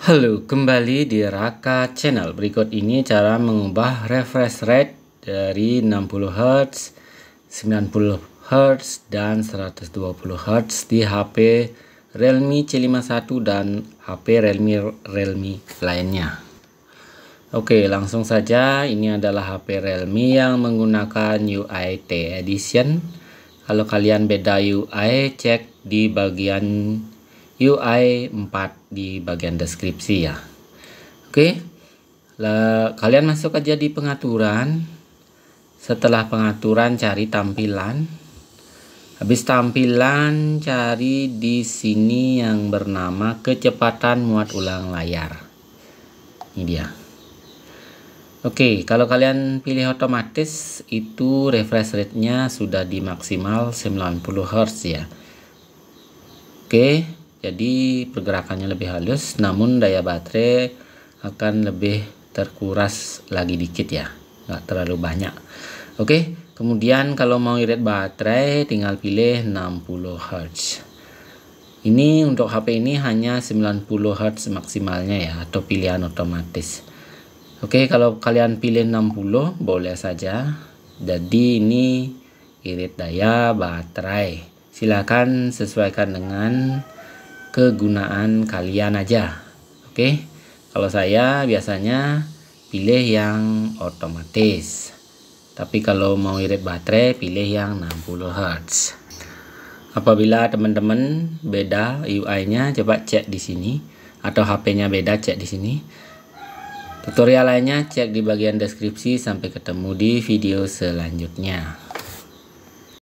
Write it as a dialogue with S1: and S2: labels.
S1: Halo, kembali di Raka Channel. Berikut ini cara mengubah refresh rate dari 60 Hz, 90 Hz, dan 120 Hz di HP Realme C51 dan HP Realme Realme lainnya. Oke, langsung saja. Ini adalah HP Realme yang menggunakan UI T Edition. Kalau kalian beda UI, cek di bagian UI 4 di bagian deskripsi ya. Oke. Le, kalian masuk aja di pengaturan. Setelah pengaturan cari tampilan. Habis tampilan cari di sini yang bernama kecepatan muat ulang layar. Ini dia. Oke, kalau kalian pilih otomatis itu refresh rate-nya sudah di maksimal 90 Hz ya. Oke jadi pergerakannya lebih halus namun daya baterai akan lebih terkuras lagi dikit ya nggak terlalu banyak oke kemudian kalau mau irit baterai tinggal pilih 60 Hz ini untuk HP ini hanya 90 Hz maksimalnya ya atau pilihan otomatis oke kalau kalian pilih 60 boleh saja jadi ini irit daya baterai silakan sesuaikan dengan kegunaan kalian aja. Oke. Kalau saya biasanya pilih yang otomatis. Tapi kalau mau irit baterai pilih yang 60 Hz. Apabila teman-teman beda UI-nya coba cek di sini atau HP-nya beda cek di sini. Tutorial lainnya cek di bagian deskripsi sampai ketemu di video selanjutnya.